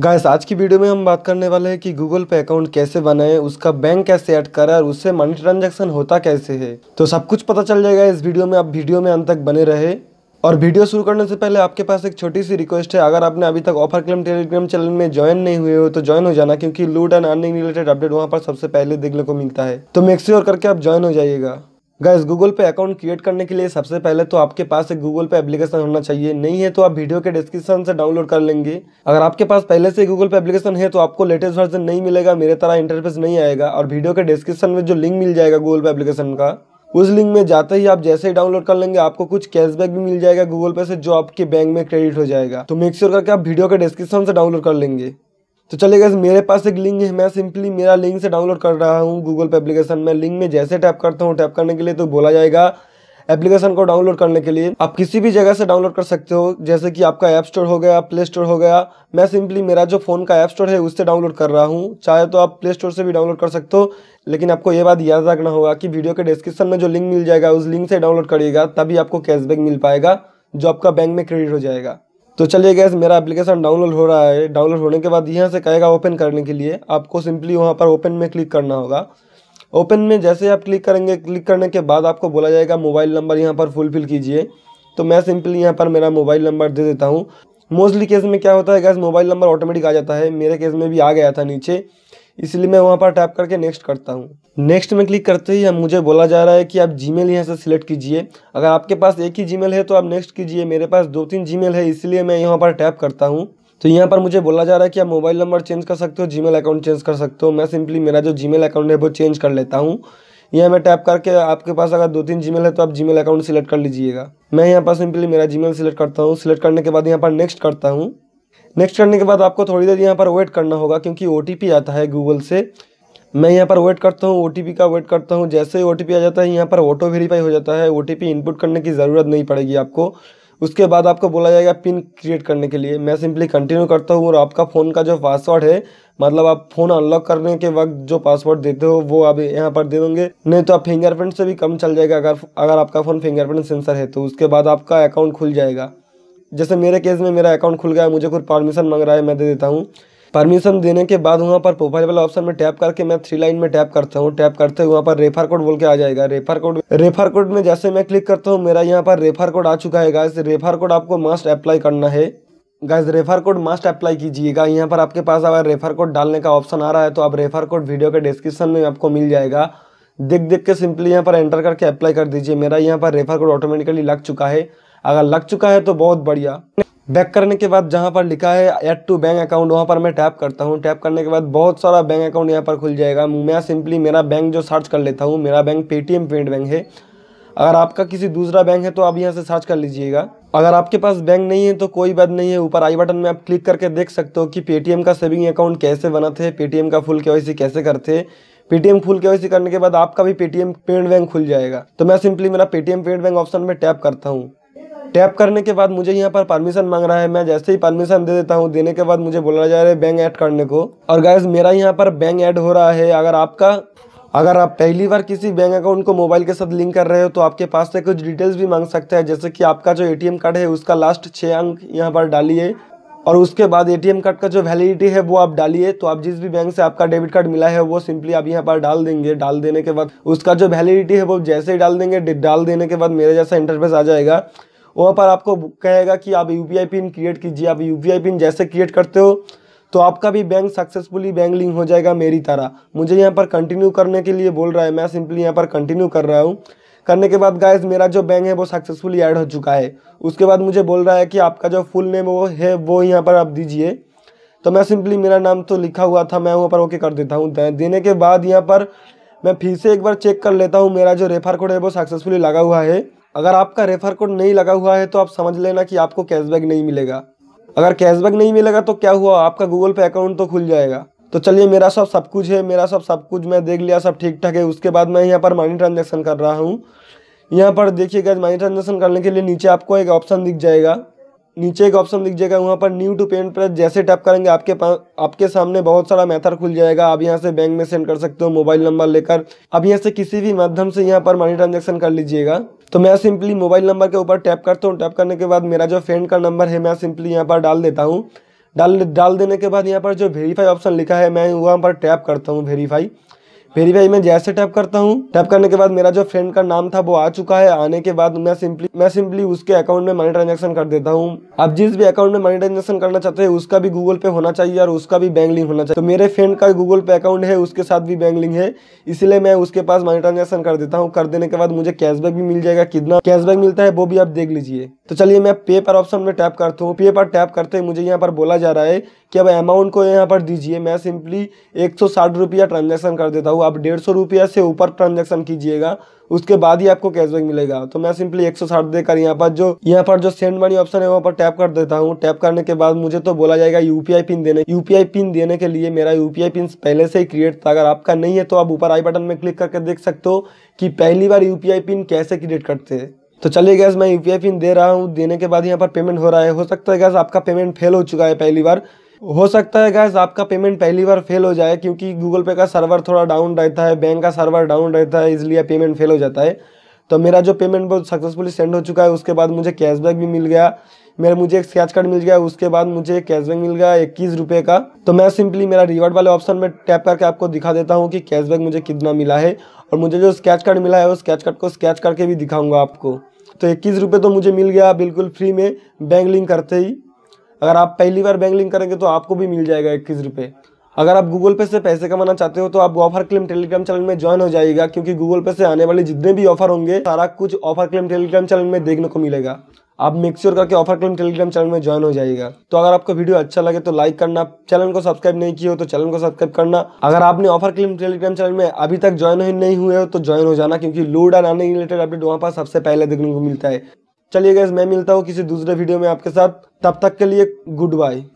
guys आज की video में हम बात करने वाले हैं कि गूगल पे अकाउंट कैसे बनाए उसका बैंक कैसे ऐड करें और उससे मनी ट्रांजैक्शन होता कैसे है तो सब कुछ पता चल जाएगा इस वीडियो में आप वीडियो में अंत तक बने रहे और वीडियो शुरू करने से पहले आपके पास एक छोटी सी रिक्वेस्ट है अगर आपने अभी तक ऑफर क्लेम टेलीग्राम चैनल में ज्वाइन नहीं हुए हो तो ज्वाइन हो जाना क्योंकि लूट एंड अर्निंग रिलेटेड अपडेट वहाँ पर सबसे पहले देखने को मिलता है तो मेक श्योर करके आप ज्वाइन हो जाइएगा guys Google Pay account create करने के लिए सबसे पहले तो आपके पास एक गूगल पे एप्लीकेशन होना चाहिए नहीं है तो आप वीडियो के डिस्क्रिप्शन से डाउनलोड कर लेंगे अगर आपके पास पहले से गूगल पे एप्लीकेशन है तो आपको लेटेस्ट वर्जन नहीं मिलेगा मेरे तरह इंटरफेस नहीं आएगा और वीडियो के डिस्क्रिप्शन में जो लिंक मिल जाएगा गूगल पे एप्लीकेशन का उस लिंक में जाते ही आप जैसे ही डाउनलोड कर लेंगे आपको कुछ कैशबैक भी मिल जाएगा गूगल पे से जो आपके बैंक में क्रेडिट हो जाएगा तो मेक श्योर करके आप वीडियो के डिस्क्रिप्शन से डाउनलोड कर लेंगे तो गए मेरे पास एक लिंक है मैं सिंपली मेरा लिंक से डाउनलोड कर रहा हूँ गूगल पे एप्लीकेशन में लिंक में जैसे टैप करता हूँ टैप करने के लिए तो बोला जाएगा एप्लीकेशन को डाउनलोड करने के लिए आप किसी भी जगह से डाउनलोड कर सकते हो जैसे कि आपका ऐप स्टोर हो गया प्ले स्टोर हो गया मैं सिंपली मेरा जो फ़ोन का ऐप स्टोर है उससे डाउनलोड कर रहा हूँ चाहे तो आप प्ले स्टोर से भी डाउनलोड कर सकते हो लेकिन आपको ये बात याद रखना होगा कि वीडियो के डिस्क्रिप्शन में जो लिंक मिल जाएगा उस लिंक से डाउनलोड करिएगा तभी आपको कैशबैक मिल पाएगा जो आपका बैंक में क्रेडिट हो जाएगा तो चलिए गैस मेरा एप्लीकेशन डाउनलोड हो रहा है डाउनलोड होने के बाद यहाँ से कहेगा ओपन करने के लिए आपको सिंपली वहाँ पर ओपन में क्लिक करना होगा ओपन में जैसे आप क्लिक करेंगे क्लिक करने के बाद आपको बोला जाएगा मोबाइल नंबर यहाँ पर फुलफिल कीजिए तो मैं सिंपली यहाँ पर मेरा मोबाइल नंबर दे देता हूँ मोस्टली केस में क्या होता है गैस मोबाइल नंबर ऑटोमेटिक आ जाता है मेरे केस में भी आ गया था नीचे इसलिए मैं वहाँ पर टैप करके नेक्स्ट करता हूँ नेक्स्ट में क्लिक करते ही अब मुझे बोला जा रहा है कि आप जीमेल यहाँ से सिलेक्ट कीजिए अगर आपके पास एक ही जीमेल है तो आप नेक्स्ट कीजिए मेरे पास दो तीन जीमेल है इसलिए मैं यहाँ पर टैप करता हूँ तो यहाँ पर मुझे बोला जा रहा है कि आप मोबाइल नंबर चेंज कर सकते हो जीमेल अकाउंट चेंज कर सकते हो मैं सिंपली मेरा जो जीमेल अकाउंट है वो चेंज कर लेता हूँ यहाँ मैं टैप करके आपके पास अगर दो तीन जीमेल है तो आप जीमेल अकाउंट सिलेक्ट कर लीजिएगा मैं यहाँ पर सिंपली मेरा जीमेल सिलेक्ट करता हूँ सिलेक्ट करने के बाद यहाँ पर नेक्स्ट करता हूँ नेक्स्ट करने के बाद आपको थोड़ी देर यहाँ पर वेट करना होगा क्योंकि ओ आता है गूगल से मैं यहाँ पर वेट करता हूँ ओ का वेट करता हूँ जैसे ओ आ जाता है यहाँ पर ऑटो वेरीफाई हो जाता है ओ इनपुट करने की ज़रूरत नहीं पड़ेगी आपको उसके बाद आपको बोला जाएगा पिन क्रिएट करने के लिए मैं सिंपली कंटिन्यू करता हूँ और आपका फ़ोन का जो पासवर्ड है मतलब आप फ़ोन अनलॉक करने के वक्त जो पासवर्ड देते हो वो आप यहाँ पर दे दोगे नहीं तो आप फिंगरप्रिंट से भी कम चल जाएगा अगर अगर आपका फ़ोन फिंगरप्रिंट सेंसर है तो उसके बाद आपका अकाउंट खुल जाएगा जैसे मेरे केस में मेरा अकाउंट खुल गया मुझे कुछ परमिशन मांग रहा है मैं दे देता हूँ परमिशन देने के बाद वहाँ पर प्रोफाइल वाला ऑप्शन में टैप करके मैं थ्री लाइन में टैप करता हूँ टैप करते हुए वहाँ पर रेफर कोड बोल के आ जाएगा रेफर कोड रेफर कोड में जैसे मैं क्लिक करता हूँ मेरा यहाँ पर रेफर कोड आ चुका है गाइस रेफर कोड आपको मस्ट अप्लाई करना है guys refer code must apply कीजिएगा यहाँ पर आपके पास अगर रेफर कोड डालने का ऑप्शन आ रहा है तो आप रेफर कोड वीडियो के डिस्क्रिप्शन में आपको मिल जाएगा देख देख के सिंपली यहाँ पर एंटर करके अप्लाई कर दीजिए मेरा यहाँ पर रेफर कोड ऑटोमेटिकली लग चुका है अगर लग चुका है तो बहुत बढ़िया बैक करने के बाद जहाँ पर लिखा है एड टू बैंक अकाउंट वहाँ पर मैं टैप करता हूँ टैप करने के बाद बहुत सारा बैंक अकाउंट यहाँ पर खुल जाएगा मैं सिंपली मेरा बैंक जो सर्च कर लेता हूँ मेरा बैंक पेटीएम पेमेंट बैंक है अगर आपका किसी दूसरा बैंक है तो आप यहाँ से सर्च कर लीजिएगा अगर आपके पास बैंक नहीं है तो कोई बात नहीं है ऊपर आई बटन में आप क्लिक करके देख सकते हो कि पेटीएम का सेविंग अकाउंट कैसे बना थे पेटीएम का फुल के कैसे करते पेटीएम फुल के करने के बाद आपका भी पेटीएम पेमेंट बैंक खुल जाएगा तो मैं सिंपली मेरा पेटीएम पेमेंट बैंक ऑप्शन में टैप करता हूँ टैप करने के बाद मुझे यहाँ पर परमिशन मांग रहा है मैं जैसे ही परमिशन दे देता हूँ देने के बाद मुझे बोला जा रहा है बैंक ऐड करने को और गैस मेरा यहाँ पर बैंक ऐड हो रहा है अगर आपका अगर आप पहली बार किसी बैंक अकाउंट को मोबाइल के साथ लिंक कर रहे हो तो आपके पास से कुछ डिटेल्स भी मांग सकते हैं जैसे कि आपका जो एटीएम कार्ड है उसका लास्ट छः अंक यहाँ पर डालिए और उसके बाद एटीएम कार्ड का जो वैलिडिटी है वो आप डालिए तो आप जिस भी बैंक से आपका डेबिट कार्ड मिला है वो सिंपली आप यहाँ पर डाल देंगे डाल देने के बाद उसका जो वैलिडिटी है वो जैसे ही डाल देंगे डाल देने के बाद मेरे जैसा इंटरफेस आ जाएगा वहाँ पर आपको कहेगा कि आप यू पिन क्रिएट कीजिए आप यू पिन जैसे क्रिएट करते हो तो आपका भी बैंक सक्सेसफुली बैंक लिंक हो जाएगा मेरी तरह मुझे यहाँ पर कंटिन्यू करने के लिए बोल रहा है मैं सिंपली यहाँ पर कंटिन्यू कर रहा हूँ करने के बाद गाइज मेरा जो बैंक है वो सक्सेसफुली ऐड हो चुका है उसके बाद मुझे बोल रहा है कि आपका जो फुल नेम वो है वो यहाँ पर आप दीजिए तो मैं सिंपली मेरा नाम तो लिखा हुआ था मैं वहाँ पर ओके कर देता हूँ देने के बाद यहाँ पर मैं फिर से एक बार चेक कर लेता हूँ मेरा जो रेफर कोड है वो सक्सेसफुली लगा हुआ है अगर आपका रेफर कोड नहीं लगा हुआ है तो आप समझ लेना कि आपको कैशबैक नहीं मिलेगा अगर कैशबैक नहीं मिलेगा तो क्या हुआ आपका गूगल पे अकाउंट तो खुल जाएगा तो चलिए मेरा सब सब कुछ है मेरा सब सब कुछ मैं देख लिया सब ठीक ठाक है उसके बाद मैं यहाँ पर मनी ट्रांजेक्शन कर रहा हूँ यहाँ पर देखिएगा मनी ट्रांजेक्शन करने के लिए नीचे आपको एक ऑप्शन दिख जाएगा नीचे एक ऑप्शन दिख जाएगा वहाँ पर न्यू टू पेमेंट पर जैसे टैप करेंगे आपके पास आपके सामने बहुत सारा मेथड खुल जाएगा आप यहाँ से बैंक में सेंड कर सकते हो मोबाइल नंबर लेकर अब यहाँ से किसी भी माध्यम से यहाँ पर मनी ट्रांजेक्शन कर लीजिएगा तो मैं सिंपली मोबाइल नंबर के ऊपर टैप करता हूँ टैप करने के बाद मेरा जो फ्रेंड का नंबर है मैं सिंपली यहाँ पर डाल देता हूँ डाल डाल देने के बाद यहाँ पर जो वेरीफाई ऑप्शन लिखा है मैं वहाँ पर टैप करता हूँ वेरीफाई मेरी भाई मैं जैसे टैप करता हूँ टैप करने के बाद मेरा जो फ्रेंड का नाम था वो आ चुका है आने के बाद मैं सिंपली मैं सिंपली उसके अकाउंट में मनी ट्रांजेक्शन कर देता हूँ अब जिस भी अकाउंट में मनी ट्रांजेक्शन करना चाहते हैं उसका भी गूगल पे होना चाहिए और उसका भी बैंक लिंक होना चाहिए तो मेरे फ्रेंड का गूगल पे अकाउंट है उसके साथ भी बैंक लिंक है इसलिए मैं उसके पास मनी ट्रांजेक्शन कर देता हूँ कर देने के बाद मुझे कैशबैक भी मिल जाएगा कितना कैशबैक मिलता है वो भी आप देख लीजिए तो चलिए मैं पे पर ऑप्शन में टैप करता हूँ पे पर टैप करते मुझे यहाँ पर बोला जा रहा है कि अब अमाउंट को यहाँ पर दीजिए मैं सिंपली एक सौ ट्रांजेक्शन कर देता हूँ आप डेढ़ सौ रुपया से ऊपर ट्रांजेक्शन कीजिएगा उसके बाद ही आपको कैशबैक मिलेगा तो मैं सिंपली एक सौ साठ देकर यहाँ पर जो यहाँ पर जो सेंड मनी ऑप्शन है वहाँ पर टैप कर देता हूँ टैप करने के बाद मुझे तो बोला जाएगा यूपीआई पिन देने यूपीआई पिन देने के लिए मेरा यूपीआई पिन पहले से ही क्रिएट था अगर आपका नहीं है तो आप ऊपर आई बटन में क्लिक करके देख सकते हो कि पहली बार यूपीआई पिन कैसे क्रिएट करते हैं तो चलिए गैस मैं यूपीआई पिन दे रहा हूँ देने के बाद यहाँ पर पेमेंट हो रहा है हो सकता है गैस आपका पेमेंट फेल हो चुका है पहली बार हो सकता है गैस आपका पेमेंट पहली बार फेल हो जाए क्योंकि गूगल पे का सर्वर थोड़ा डाउन रहता है बैंक का सर्वर डाउन रहता है इसलिए पेमेंट फेल हो जाता है तो मेरा जो पेमेंट बहुत सक्सेसफुली सेंड हो चुका है उसके बाद मुझे कैशबैक भी मिल गया मेरा मुझे एक स्क्रैच कार्ड मिल गया उसके बाद मुझे कैशबैक मिल गया इक्कीस रुपये का तो मैं सिंपली मेरा रिवार्ड वाले ऑप्शन में टैप करके आपको दिखा देता हूँ कि कैशबैक मुझे कितना मिला है और मुझे जो स्क्रैच कार्ड मिला है वो स्क्रैच कार्ड को स्क्रैच करके भी दिखाऊंगा आपको तो इक्कीस रुपये तो मुझे मिल गया बिल्कुल फ्री में बैंक लिंक करते ही अगर आप पहली बार बैंक लिंक करेंगे तो आपको भी मिल जाएगा इक्कीस रुपये अगर आप गूगल पे से पैसे कमाना चाहते हो तो आप ऑफर क्लेम टेलीग्राम चैनल में ज्वाइन हो जाएगा क्योंकि गूगल पे से आने वाले जितने भी ऑफर होंगे सारा कुछ ऑफर क्लेम टेलीग्राम चैनल में देखने को मिलेगा आप मेक्श्योर करके ऑफर क्लेम टेलीग्राम चैनल में ज्वाइन हो जाएगा तो अगर आपको वीडियो अच्छा लगे तो लाइक करना चैनल को सब्सक्राइब नहीं किया हो तो चैनल को सब्सक्राइब करना अगर आपने ऑफर क्लेम टेलीग्राम चैनल में अभी तक ज्वाइन नहीं हुए हो तो ज्वाइन हो जाना क्योंकि लूड एंड रिलेटेड अपडेट वहाँ पर सबसे पहले देखने को मिलता है चलिए गैस मैं मिलता हूँ किसी दूसरे वीडियो में आपके साथ तब तक के लिए गुड बाय